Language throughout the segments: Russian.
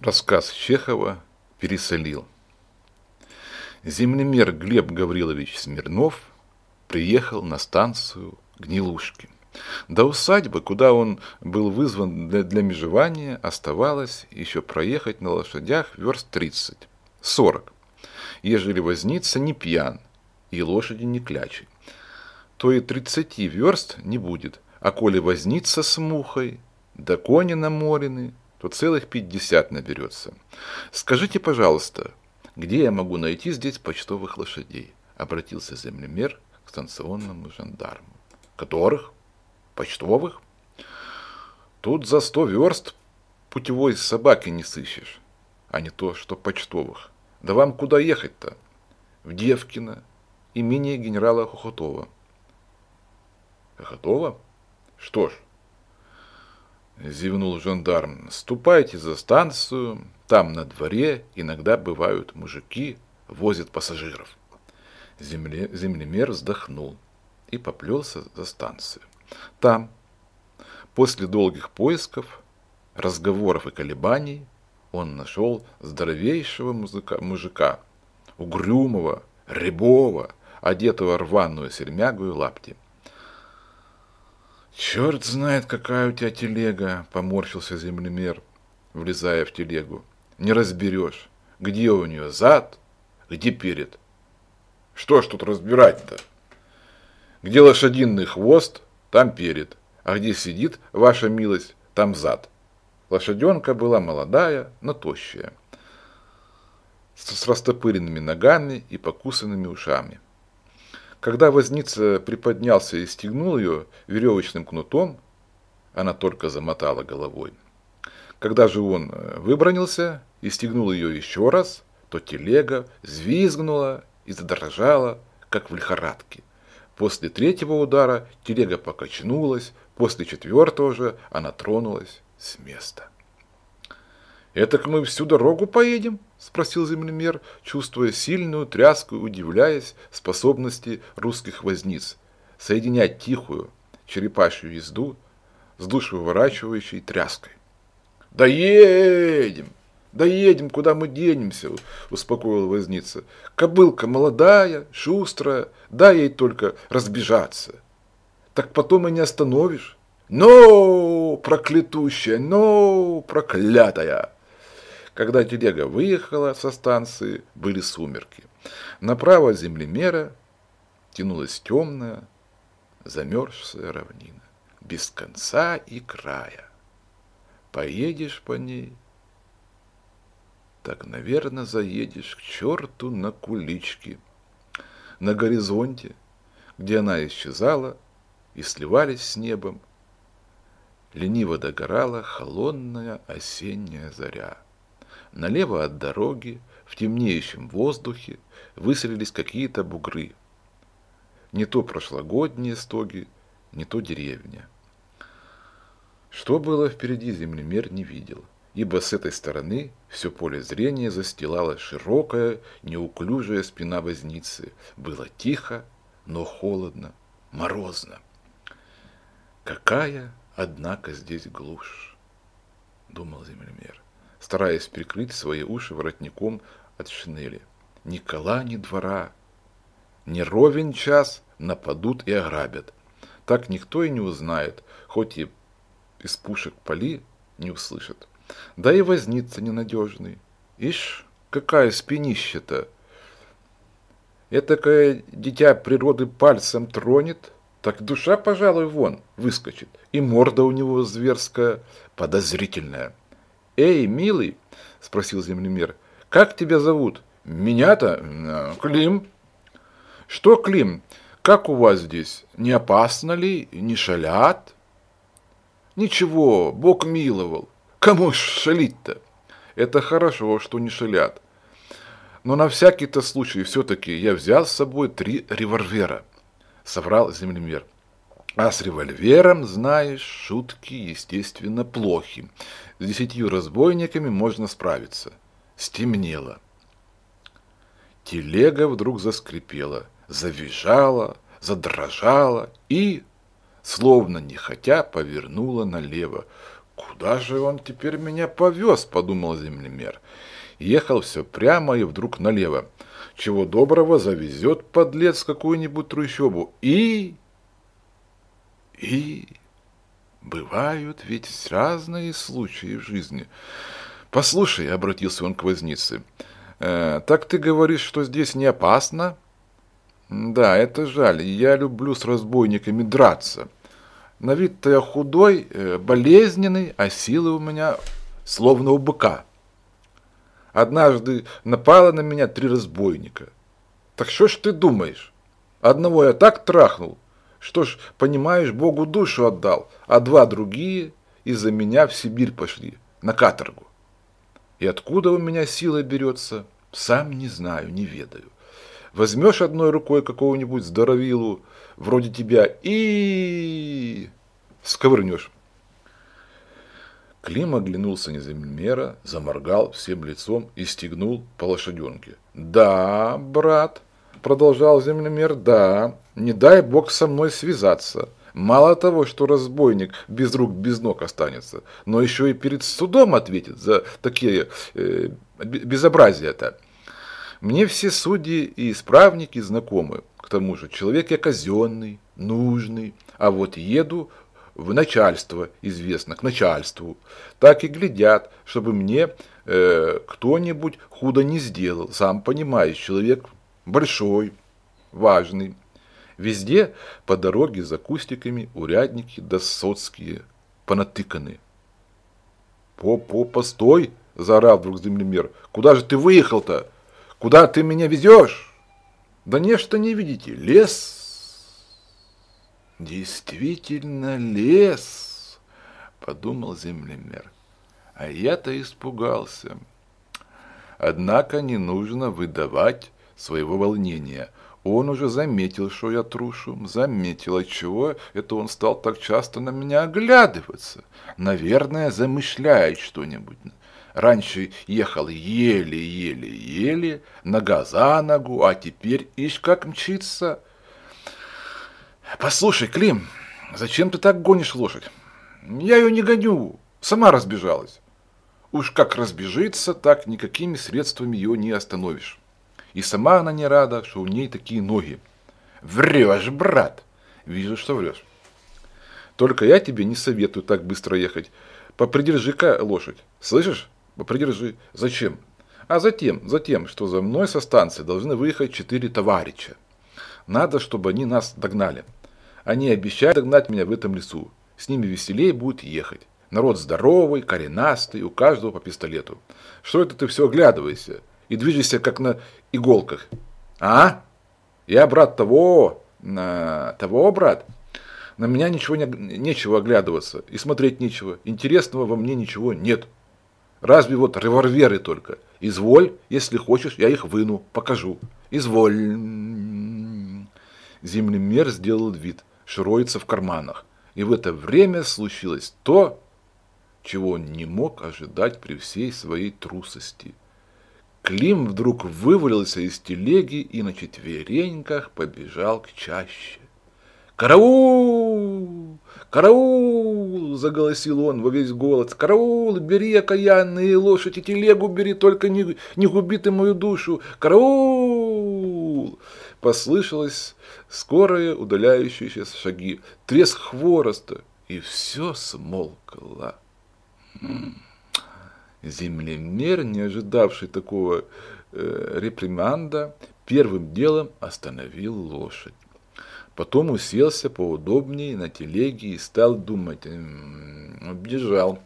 Рассказ Чехова пересолил. Землемер Глеб Гаврилович Смирнов приехал на станцию Гнилушки. До усадьбы, куда он был вызван для, для межевания, оставалось еще проехать на лошадях верст 30-40, ежели возница не пьян и лошади не клячи. То и 30 верст не будет, а коли возница с мухой, да кони наморены – то целых 50 наберется. Скажите, пожалуйста, где я могу найти здесь почтовых лошадей? Обратился землемер к станционному жандарму. Которых? Почтовых? Тут за сто верст путевой собаки не сыщешь, а не то, что почтовых. Да вам куда ехать-то? В Девкино, имени генерала Хохотова. Хохотова? Что ж, – зевнул жандарм, – «ступайте за станцию, там на дворе иногда бывают мужики, возят пассажиров». Земле, землемер вздохнул и поплелся за станцию. Там, после долгих поисков, разговоров и колебаний, он нашел здоровейшего музыка, мужика, угрюмого, рябого, одетого рваную сермягу и лапти – «Черт знает, какая у тебя телега!» – поморщился землемер, влезая в телегу. «Не разберешь, где у нее зад, где перед. Что ж тут разбирать-то? Где лошадиный хвост, там перед, а где сидит, ваша милость, там зад». Лошаденка была молодая, но тощая, с растопыренными ногами и покусанными ушами. Когда возница приподнялся и стегнул ее веревочным кнутом, она только замотала головой. Когда же он э, выбронился и стегнул ее еще раз, то телега звизгнула и задрожала, как в лихорадке. После третьего удара телега покачнулась, после четвертого же она тронулась с места. «Этак мы всю дорогу поедем?» – спросил землемер, чувствуя сильную тряску и удивляясь способности русских возниц соединять тихую черепашью езду с душевыворачивающей тряской. «Да едем! Да едем, куда мы денемся!» – успокоил возница. «Кобылка молодая, шустрая, дай ей только разбежаться. Так потом и не остановишь». «Но, проклятущая, но, проклятая!» Когда телега выехала со станции, были сумерки. Направо от землемера тянулась темная, замерзшая равнина, без конца и края. Поедешь по ней, так, наверное, заедешь к черту на кулички. На горизонте, где она исчезала и сливались с небом, лениво догорала холодная осенняя заря. Налево от дороги, в темнеющем воздухе, высорились какие-то бугры. Не то прошлогодние стоги, не то деревня. Что было впереди, землемер не видел, ибо с этой стороны все поле зрения застилала широкая, неуклюжая спина возницы. Было тихо, но холодно, морозно. Какая, однако, здесь глушь, думал землемер стараясь прикрыть свои уши воротником от шинели. Ни кола, ни двора. Не ровен час нападут и ограбят. Так никто и не узнает, хоть и из пушек поли не услышат. Да и возница ненадежный. Ишь, какая спинища-то! Этакое дитя природы пальцем тронет, так душа, пожалуй, вон выскочит, и морда у него зверская, подозрительная. «Эй, милый!» – спросил землемер. «Как тебя зовут?» «Меня-то? Э, Клим». «Что, Клим, как у вас здесь? Не опасно ли? Не шалят?» «Ничего, Бог миловал. Кому шалить-то?» «Это хорошо, что не шалят. Но на всякий-то случай все-таки я взял с собой три револьвера», – соврал землемер. А с револьвером, знаешь, шутки, естественно, плохи. С десятью разбойниками можно справиться. Стемнело. Телега вдруг заскрипела, завизжала, задрожала и, словно нехотя, повернула налево. «Куда же он теперь меня повез?» – подумал землемер. Ехал все прямо и вдруг налево. Чего доброго завезет подлец какую-нибудь трущобу и и бывают ведь разные случаи в жизни. Послушай, обратился он к вознице, э, так ты говоришь, что здесь не опасно? Да, это жаль. Я люблю с разбойниками драться. На вид-то я худой, э, болезненный, а силы у меня словно у быка. Однажды напало на меня три разбойника. Так что ж ты думаешь? Одного я так трахнул, что ж, понимаешь, Богу душу отдал, а два другие из-за меня в Сибирь пошли, на каторгу. И откуда у меня сила берется, сам не знаю, не ведаю. Возьмешь одной рукой какого-нибудь здоровилу, вроде тебя, и сковырнешь. Клим оглянулся незамера, заморгал всем лицом и стегнул по лошаденке. «Да, брат», продолжал землемер, да, не дай бог со мной связаться. Мало того, что разбойник без рук, без ног останется, но еще и перед судом ответит за такие э, безобразия-то. Мне все судьи и исправники знакомы. К тому же человек я казенный, нужный, а вот еду в начальство, известно, к начальству. Так и глядят, чтобы мне э, кто-нибудь худо не сделал. Сам понимаешь, человек Большой, важный. Везде по дороге за кустиками урядники досоцкие, понатыканы. «По-по, постой!» – заорал вдруг землемер. «Куда же ты выехал-то? Куда ты меня везешь?» «Да нечто не видите, лес!» «Действительно лес!» – подумал землемер. «А я-то испугался. Однако не нужно выдавать своего волнения. Он уже заметил, что я трушу, заметил, отчего это он стал так часто на меня оглядываться. Наверное, замышляет что-нибудь. Раньше ехал еле-еле-еле, нога за ногу, а теперь ишь как мчится. Послушай, Клим, зачем ты так гонишь лошадь? Я ее не гоню, сама разбежалась. Уж как разбежится, так никакими средствами ее не остановишь. И сама она не рада, что у ней такие ноги. Врешь, брат! Вижу, что врешь. Только я тебе не советую так быстро ехать. Попридержи-ка лошадь. Слышишь? Попридержи. Зачем? А затем, затем, что за мной со станции должны выехать четыре товарища. Надо, чтобы они нас догнали. Они обещают догнать меня в этом лесу. С ними веселее будет ехать. Народ здоровый, коренастый, у каждого по пистолету. Что это ты все оглядываешься? и движешься как на иголках. А? Я брат того, на того брат. На меня ничего не, нечего оглядываться и смотреть нечего. Интересного во мне ничего нет. Разве вот револьверы только. Изволь, если хочешь, я их выну, покажу. Изволь. Землемер сделал вид, что в карманах. И в это время случилось то, чего он не мог ожидать при всей своей трусости – Клим вдруг вывалился из телеги и на четвереньках побежал к чаще. «Караул! Караул!» — заголосил он во весь голос. «Караул! Бери окаянные лошади, телегу бери, только не, не губи ты мою душу! Караул!» Послышалось скорые удаляющиеся шаги, треск хвороста, и все смолкло. Mm. Землемер, не ожидавший такого э, реприманда, первым делом остановил лошадь. Потом уселся поудобнее на телеге и стал думать. Убежал,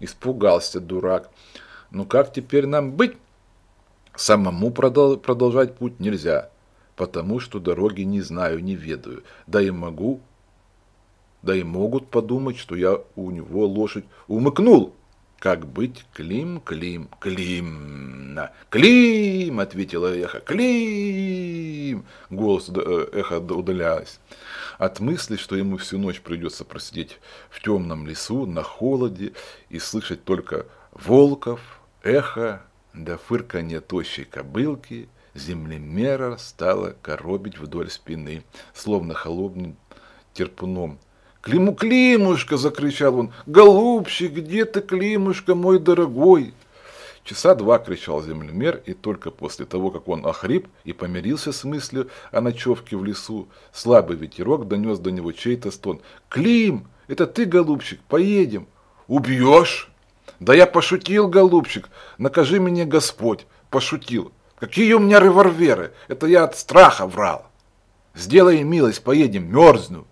испугался дурак. Ну как теперь нам быть? Самому продол продолжать путь нельзя, потому что дороги не знаю, не ведаю. Да и могу, да и могут подумать, что я у него лошадь умыкнул. Как быть? Клим, Клим, Клим. Клим, ответила эхо. Клим. Голос э, эхо удалялось От мысли, что ему всю ночь придется просидеть в темном лесу, на холоде и слышать только волков, эхо, да фырканье тощей кобылки, землемера стала коробить вдоль спины, словно холодным терпуном «Климу, Климушка!» – закричал он. «Голубчик, где ты, Климушка, мой дорогой?» Часа два кричал землемер, и только после того, как он охрип и помирился с мыслью о ночевке в лесу, слабый ветерок донес до него чей-то стон. «Клим, это ты, голубчик, поедем!» «Убьешь?» «Да я пошутил, голубчик, накажи меня Господь!» «Пошутил! Какие у меня револьверы! Это я от страха врал!» «Сделай милость, поедем, мерзну!»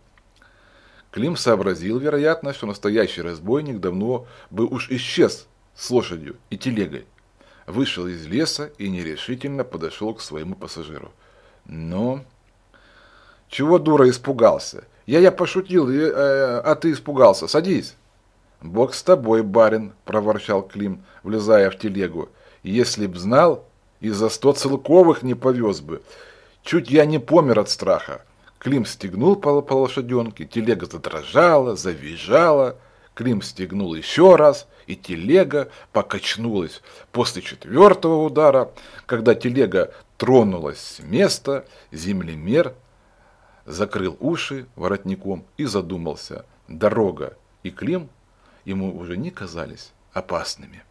Клим сообразил, вероятно, что настоящий разбойник давно бы уж исчез с лошадью и телегой. Вышел из леса и нерешительно подошел к своему пассажиру. Но... «Ну, чего дура испугался? Я я пошутил, и, э, а ты испугался. Садись. Бог с тобой, барин, проворчал Клим, влезая в телегу. Если б знал, и за сто целковых не повез бы. Чуть я не помер от страха. Клим стегнул по, по лошаденке, телега задрожала, завизжала. Клим стегнул еще раз, и телега покачнулась. После четвертого удара, когда телега тронулась с места, землемер закрыл уши воротником и задумался. Дорога и Клим ему уже не казались опасными.